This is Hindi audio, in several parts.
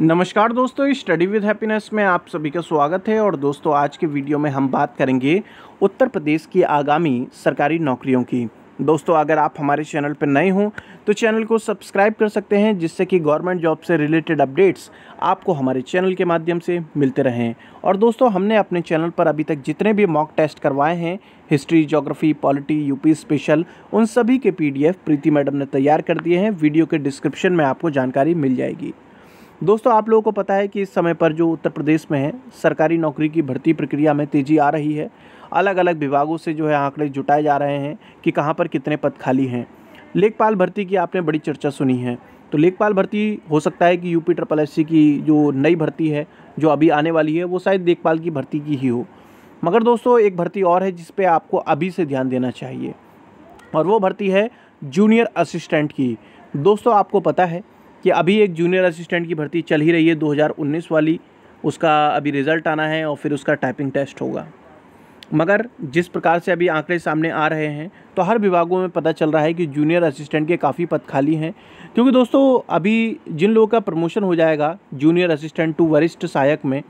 नमस्कार दोस्तों स्टडी विद हैप्पीनेस में आप सभी का स्वागत है और दोस्तों आज के वीडियो में हम बात करेंगे उत्तर प्रदेश की आगामी सरकारी नौकरियों की दोस्तों अगर आप हमारे चैनल पर नए हों तो चैनल को सब्सक्राइब कर सकते हैं जिससे कि गवर्नमेंट जॉब से रिलेटेड अपडेट्स आपको हमारे चैनल के माध्यम से मिलते रहें और दोस्तों हमने अपने चैनल पर अभी तक जितने भी मॉक टेस्ट करवाए हैं history geography polity UP special उन सभी के पी प्रीति मैडम ने तैयार कर दिए हैं वीडियो के डिस्क्रिप्शन में आपको जानकारी मिल जाएगी दोस्तों आप लोगों को पता है कि इस समय पर जो उत्तर प्रदेश में है सरकारी नौकरी की भर्ती प्रक्रिया में तेज़ी आ रही है अलग अलग विभागों से जो है आंकड़े जुटाए जा रहे हैं कि कहाँ पर कितने पद खाली हैं लेखपाल भर्ती की आपने बड़ी चर्चा सुनी है तो लेखपाल भर्ती हो सकता है कि यूपी ट्रिपल एस की जो नई भर्ती है जो अभी आने वाली है वो शायद लेखपाल की भर्ती की ही हो मगर दोस्तों एक भर्ती और है जिस पर आपको अभी से ध्यान देना चाहिए और वो भर्ती है जूनियर असिस्टेंट की दोस्तों आपको पता है कि अभी एक जूनियर असिस्टेंट की भर्ती चल ही रही है 2019 वाली उसका अभी रिज़ल्ट आना है और फिर उसका टाइपिंग टेस्ट होगा मगर जिस प्रकार से अभी आंकड़े सामने आ रहे हैं तो हर विभागों में पता चल रहा है कि जूनियर असिस्टेंट के काफ़ी पद खाली हैं क्योंकि दोस्तों अभी जिन लोगों का प्रमोशन हो जाएगा जूनियर असिस्टेंट टू वरिष्ठ सहायक में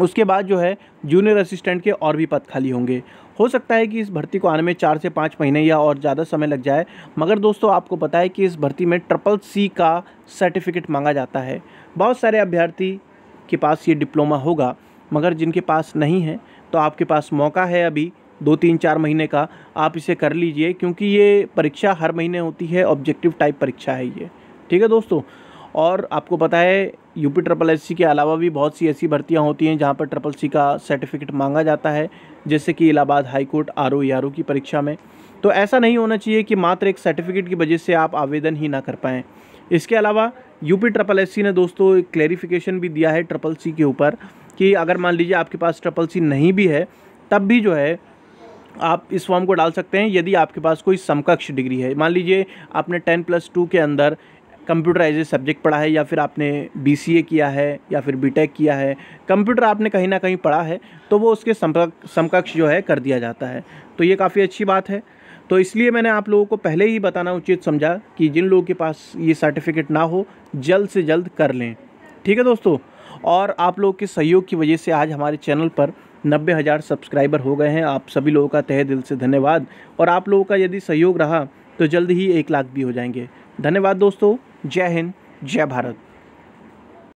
उसके बाद जो है जूनियर असिस्टेंट के और भी पद खाली होंगे हो सकता है कि इस भर्ती को आने में चार से पाँच महीने या और ज़्यादा समय लग जाए मगर दोस्तों आपको पता है कि इस भर्ती में ट्रिपल सी का सर्टिफिकेट मांगा जाता है बहुत सारे अभ्यर्थी के पास ये डिप्लोमा होगा मगर जिनके पास नहीं है तो आपके पास मौका है अभी दो तीन चार महीने का आप इसे कर लीजिए क्योंकि ये परीक्षा हर महीने होती है ऑब्जेक्टिव टाइप परीक्षा है ये ठीक है दोस्तों और आपको पता है यूपी ट्रिपल एस के अलावा भी बहुत सी ऐसी भर्तियाँ होती हैं जहाँ पर ट्रिपल सी का सर्टिफिकेट मांगा जाता है जैसे कि Allahabad high court R O R O की परीक्षा में तो ऐसा नहीं होना चाहिए कि मात्र एक सर्टिफिकेट की वजह से आप आवेदन ही ना कर पाएँ इसके अलावा यूपी ट्रिपल एस ने दोस्तों एक क्लेरिफिकेशन भी दिया है ट्रिपल सी के ऊपर कि अगर मान लीजिए आपके पास ट्रिपल सी नहीं भी है तब भी जो है आप इस फॉर्म को डाल सकते हैं यदि आपके पास कोई समकक्ष डिग्री है मान लीजिए आपने टेन प्लस टू के अंदर ए सब्जेक्ट पढ़ा है या फिर आपने बी किया है या फिर बी किया है कंप्यूटर आपने कहीं ना कहीं पढ़ा है तो वो उसके समकक्ष जो है कर दिया जाता है तो ये काफ़ी अच्छी बात है तो इसलिए मैंने आप लोगों को पहले ही बताना उचित समझा कि जिन लोगों के पास ये सर्टिफिकेट ना हो जल्द से जल्द कर लें ठीक है दोस्तों और आप लोगों के सहयोग की वजह से आज हमारे चैनल पर नब्बे हज़ार सब्सक्राइबर हो गए हैं आप सभी लोगों का तहे दिल से धन्यवाद और आप लोगों का यदि सहयोग रहा तो जल्द ही एक लाख भी हो जाएंगे धन्यवाद दोस्तों जय हिंद जय भारत